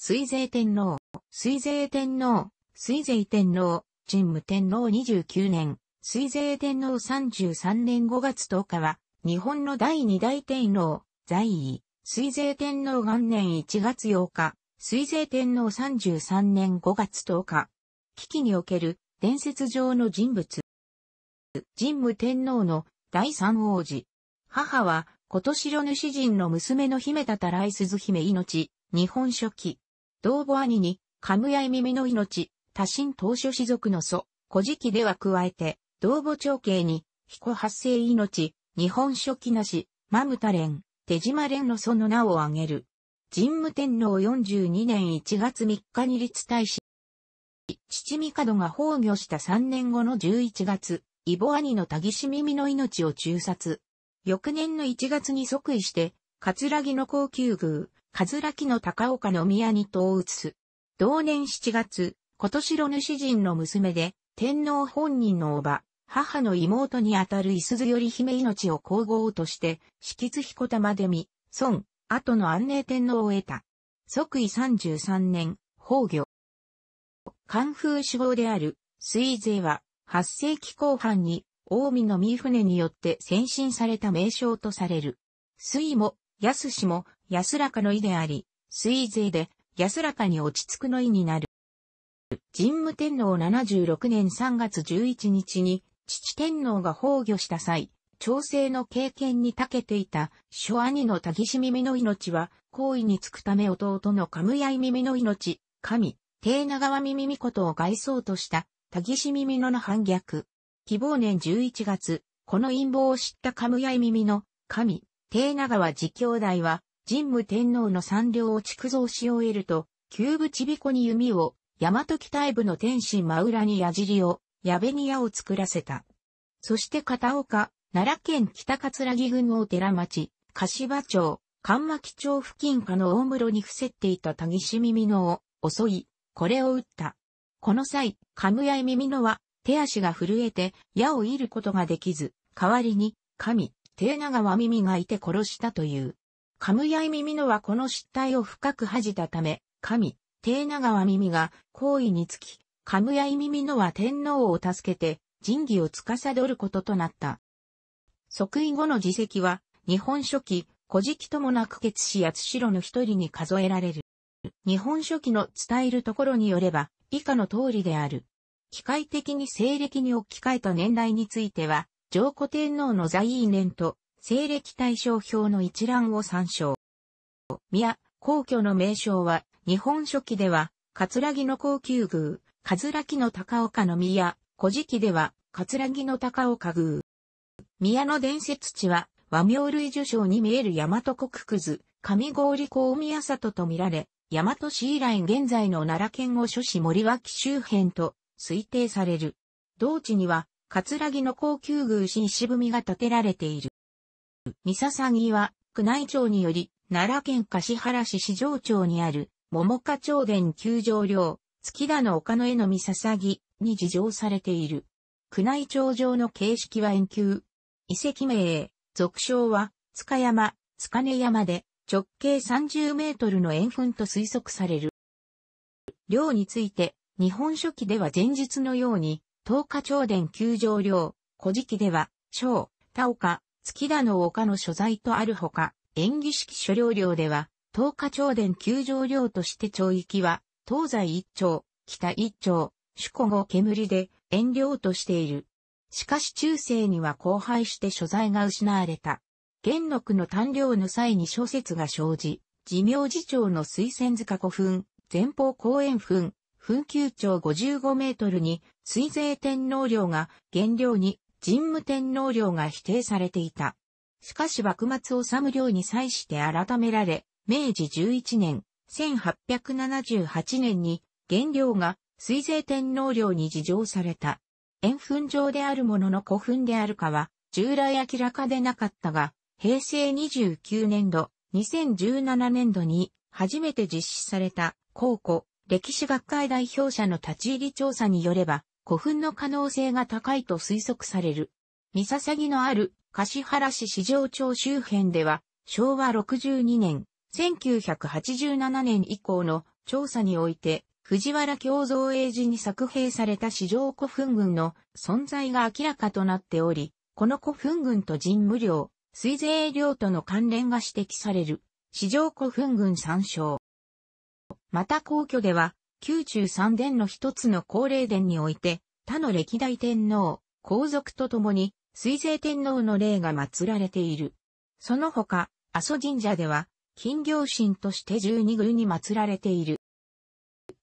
水税天皇、水税天皇、水税天皇、神武天皇29年、水税天皇33年5月10日は、日本の第二大天皇、在位、水税天皇元年1月8日、水税天皇33年5月10日、危機における伝説上の人物。神武天皇の第三王子。母は、今年の主人の娘の姫たたらい鈴姫命、日本初期。同母兄に、カムヤイ耳の命、多神当初氏族の祖、古事記では加えて、同母長兄に、彦発生命、日本書記なし、マムタン、手島連の祖の名を挙げる。神武天皇42年1月3日に立大使。父帝が崩御した3年後の11月、イボ兄の多義シ耳の命を中殺。翌年の1月に即位して、カツラギの高級宮、葛キの高岡の宮に戸を移す。同年7月、今年の主人の娘で、天皇本人の叔母、母の妹にあたる伊鈴より姫命を皇后として、敷津彦玉で見、孫、後の安寧天皇を得た。即位33年、崩御。寒風主語である、水勢は、8世紀後半に、近江の三船によって先進された名称とされる。水も、安氏も、安らかの意であり、水税で安らかに落ち着くの意になる。神武天皇76年3月11日に、父天皇が崩御した際、調整の経験に長けていた、諸兄のたぎし耳の命は、行為につくため弟のかむやい耳の命、神、帝長は耳みことを外装とした、たぎし耳のの反逆。希望年11月、この陰謀を知ったかむやい耳の、神、帝長川自兄弟は、神武天皇の三領を築造し終えると、旧部ちびこに弓を、大和北部の天使真裏に矢尻を、矢部に矢を作らせた。そして片岡、奈良県北葛城郡大寺町、柏町、関巻町付近下の大室に伏せっていた田岸耳野を襲い、これを撃った。この際、かむやい耳野は手足が震えて矢を射ることができず、代わりに、神、手長は耳がいて殺したという。カムヤイ耳のはこの失態を深く恥じたため、神、テーナ川耳が行為につき、カムヤイ耳のは天皇を助けて、神儀を司ることとなった。即位後の自責は、日本書紀、古事記ともなく決し八代の一人に数えられる。日本書紀の伝えるところによれば、以下の通りである。機械的に西暦に置き換えた年代については、上古天皇の在位年と西暦対象表の一覧を参照。宮、皇居の名称は、日本書紀では、葛城の高級宮、葛城の高岡の宮、古事記では、葛城の高岡宮。宮の伝説地は、和名類受賞に見える大和国くず、上郡公宮里と見られ、大和市以来現在の奈良県を諸市森脇周辺と推定される。同地には、葛城の高級宮新渋みが建てられている。三笹木は、宮内庁により、奈良県橿原市市場町にある、桃花町殿球場領、月田の丘の絵の三笹木に事情されている。宮内庁上の形式は円球。遺跡名、俗称は、塚山、塚根山で、直径30メートルの円墳と推測される。領について、日本書紀では前述のように、東花町殿球場領、古事記では、小、田岡、月田の丘の所在とあるほか、演技式所領領では、東華町殿九条領として町域は、東西一町、北一町、主古後煙で、遠領としている。しかし中世には荒廃して所在が失われた。元禄の誕領の際に諸説が生じ、寺明寺町の水仙塚古墳、前方公園墳、墳丘町55メートルに、水税天皇領が原料に神武天皇陵が否定されていた。しかし幕末治陵に際して改められ、明治11年、1878年に、原料が水税天皇陵に事情された。円墳場であるものの古墳であるかは、従来明らかでなかったが、平成29年度、2017年度に初めて実施された考古歴史学会代表者の立ち入り調査によれば、古墳の可能性が高いと推測される。三笹のある橿原市市場町周辺では、昭和62年、1987年以降の調査において、藤原京造英治に作兵された市場古墳群の存在が明らかとなっており、この古墳群と人無量、水税量との関連が指摘される、市場古墳群参照。また皇居では、宮中三殿の一つの高霊殿において、他の歴代天皇、皇族と共に、水勢天皇の霊が祀られている。その他、阿蘇神社では、金行神として十二宮に祀られている。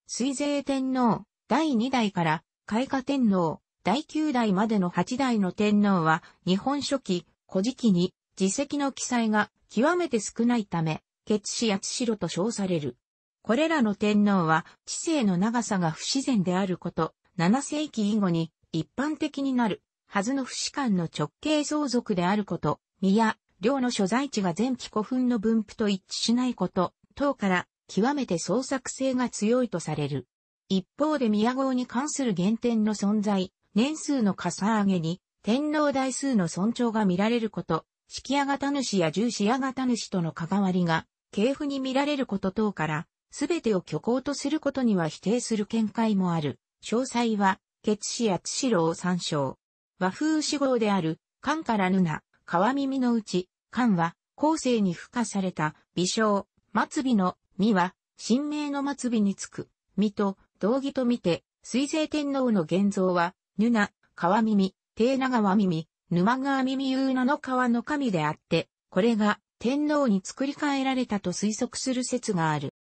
水勢天皇、第二代から、開化天皇、第九代までの八代の天皇は、日本初期、古事記に、自責の記載が極めて少ないため、血死八代と称される。これらの天皇は知性の長さが不自然であること、7世紀以後に一般的になるはずの不死感の直系相続であること、宮、領の所在地が前期古墳の分布と一致しないこと、等から極めて創作性が強いとされる。一方で宮号に関する原点の存在、年数のかさ上げに、天皇代数の尊重が見られること、式屋型主や重子屋型主との関わりが、系譜に見られること等から、すべてを虚構とすることには否定する見解もある。詳細は、ツ氏やシロを参照。和風詩号である、漢からぬな、川耳のうち、漢は、後世に付加された、微笑、末尾の、ミは、神明の末尾につく、ミと、道義と見て、水星天皇の現像は、ぬな、川耳、定長川耳、沼川耳ゆうなの川の神であって、これが、天皇に作り変えられたと推測する説がある。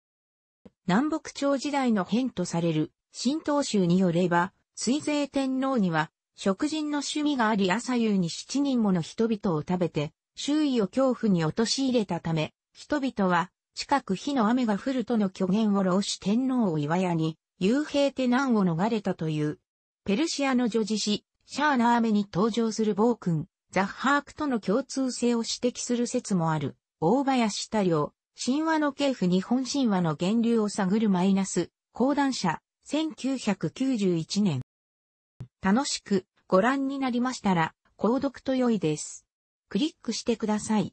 南北朝時代の変とされる、新東州によれば、水税天皇には、食人の趣味があり朝夕に七人もの人々を食べて、周囲を恐怖に陥れたため、人々は、近く火の雨が降るとの虚言を老し天皇を岩屋に、幽閉て難を逃れたという。ペルシアの女子誌、シャーナーメに登場する暴君、ザッハークとの共通性を指摘する説もある、大林太良、神話の系譜日本神話の源流を探るマイナス、講談社、1991年。楽しくご覧になりましたら、購読と良いです。クリックしてください。